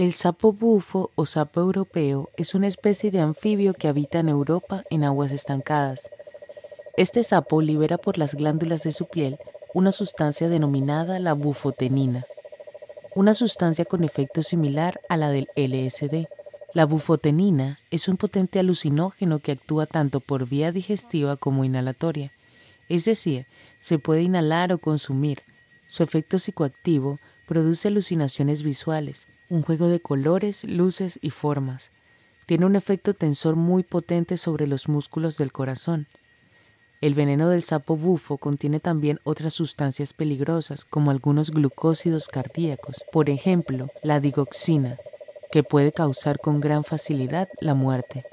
El sapo bufo o sapo europeo es una especie de anfibio que habita en Europa en aguas estancadas. Este sapo libera por las glándulas de su piel una sustancia denominada la bufotenina, una sustancia con efecto similar a la del LSD. La bufotenina es un potente alucinógeno que actúa tanto por vía digestiva como inhalatoria, es decir, se puede inhalar o consumir. Su efecto psicoactivo produce alucinaciones visuales, un juego de colores, luces y formas. Tiene un efecto tensor muy potente sobre los músculos del corazón. El veneno del sapo bufo contiene también otras sustancias peligrosas, como algunos glucósidos cardíacos, por ejemplo, la digoxina, que puede causar con gran facilidad la muerte.